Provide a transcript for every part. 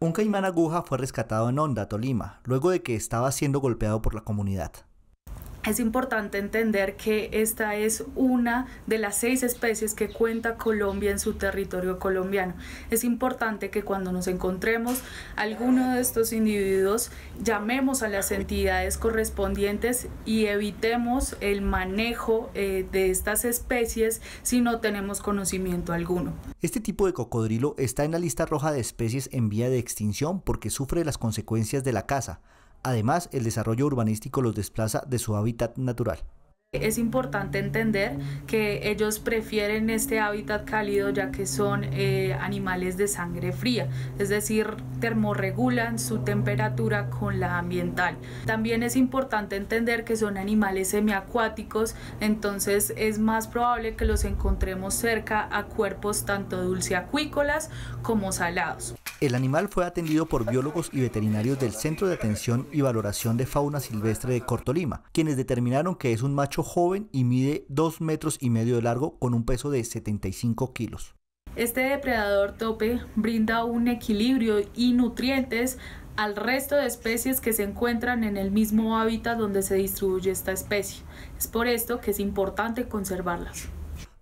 Un caimán aguja fue rescatado en Honda, Tolima, luego de que estaba siendo golpeado por la comunidad. Es importante entender que esta es una de las seis especies que cuenta Colombia en su territorio colombiano. Es importante que cuando nos encontremos alguno de estos individuos llamemos a las entidades correspondientes y evitemos el manejo eh, de estas especies si no tenemos conocimiento alguno. Este tipo de cocodrilo está en la lista roja de especies en vía de extinción porque sufre las consecuencias de la caza Además, el desarrollo urbanístico los desplaza de su hábitat natural. Es importante entender que ellos prefieren este hábitat cálido ya que son eh, animales de sangre fría, es decir, termorregulan su temperatura con la ambiental. También es importante entender que son animales semiacuáticos, entonces es más probable que los encontremos cerca a cuerpos tanto dulceacuícolas como salados. El animal fue atendido por biólogos y veterinarios del Centro de Atención y Valoración de Fauna Silvestre de Cortolima, quienes determinaron que es un macho joven y mide 2 metros y medio de largo con un peso de 75 kilos. Este depredador tope brinda un equilibrio y nutrientes al resto de especies que se encuentran en el mismo hábitat donde se distribuye esta especie. Es por esto que es importante conservarlas.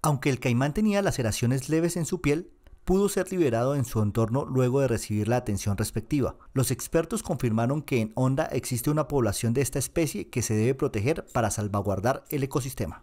Aunque el caimán tenía laceraciones leves en su piel, pudo ser liberado en su entorno luego de recibir la atención respectiva. Los expertos confirmaron que en Honda existe una población de esta especie que se debe proteger para salvaguardar el ecosistema.